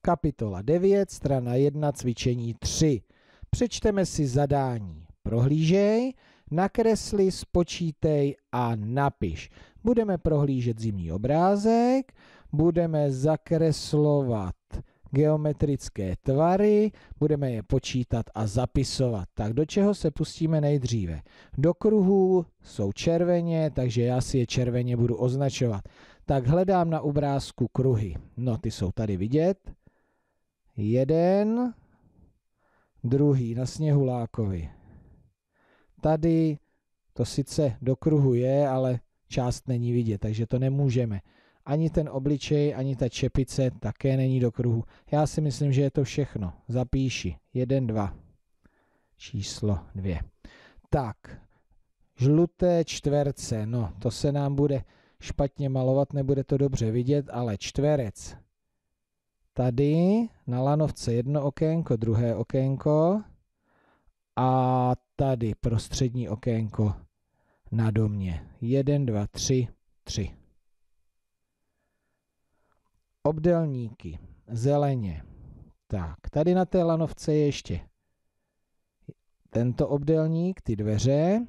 kapitola 9, strana 1, cvičení 3. Přečteme si zadání. Prohlížej, nakresli, spočítej a napiš. Budeme prohlížet zimní obrázek, budeme zakreslovat geometrické tvary, budeme je počítat a zapisovat. Tak do čeho se pustíme nejdříve? Do kruhů jsou červeně, takže já si je červeně budu označovat. Tak hledám na obrázku kruhy. No, ty jsou tady vidět jeden, druhý na Lákovi. Tady to sice do kruhu je, ale část není vidět, takže to nemůžeme. Ani ten obličej, ani ta čepice také není do kruhu. Já si myslím, že je to všechno. Zapíši. 1, 2. Číslo 2. Tak, žluté čtverce. No, to se nám bude špatně malovat, nebude to dobře vidět, ale čtverec tady na lanovce jedno okénko, druhé okénko a tady prostřední okénko na domě. 1, 2, 3, 3. Obdelníky, zeleně. Tak, tady na té lanovce je ještě tento obdelník, ty dveře.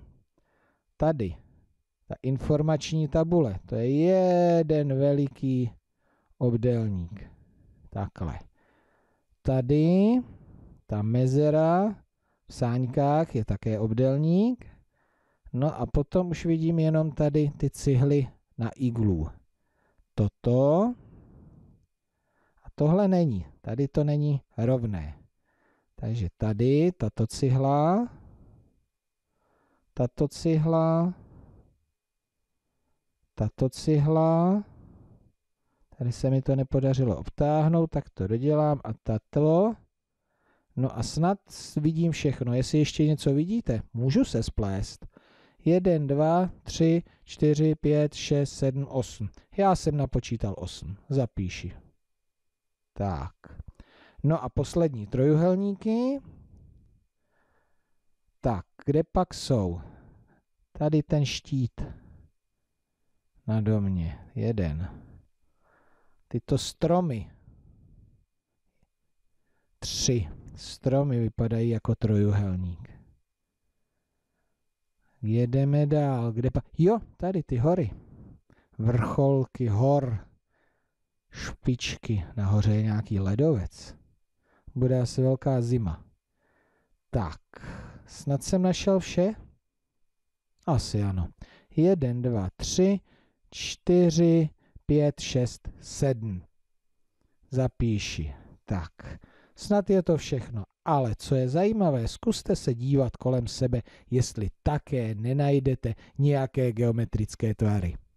Tady ta informační tabule, to je jeden veliký obdelník. Takhle. Tady ta mezera v sáňkách je také obdelník. No a potom už vidím jenom tady ty cihly na iglu. Toto a tohle není. Tady to není rovné. Takže tady tato cihla, tato cihla, tato cihla, Tady se mi to nepodařilo obtáhnout, tak to dodělám a tato. No a snad vidím všechno. Jestli ještě něco vidíte, můžu se splést. 1, 2, 3, 4, 5, 6, 7, 8. Já jsem napočítal 8. Zapíši. Tak. No a poslední trojuhelníky. Tak, kde pak jsou? Tady ten štít. Na domě. Jeden tyto stromy. Tři stromy vypadají jako trojuhelník. Jedeme dál. Kde pa... Jo, tady ty hory. Vrcholky hor. Špičky. Nahoře je nějaký ledovec. Bude asi velká zima. Tak, snad jsem našel vše? Asi ano. Jeden, dva, tři, čtyři, 5, 6, 7. Zapíši. Tak, snad je to všechno. Ale co je zajímavé, zkuste se dívat kolem sebe, jestli také nenajdete nějaké geometrické tvary.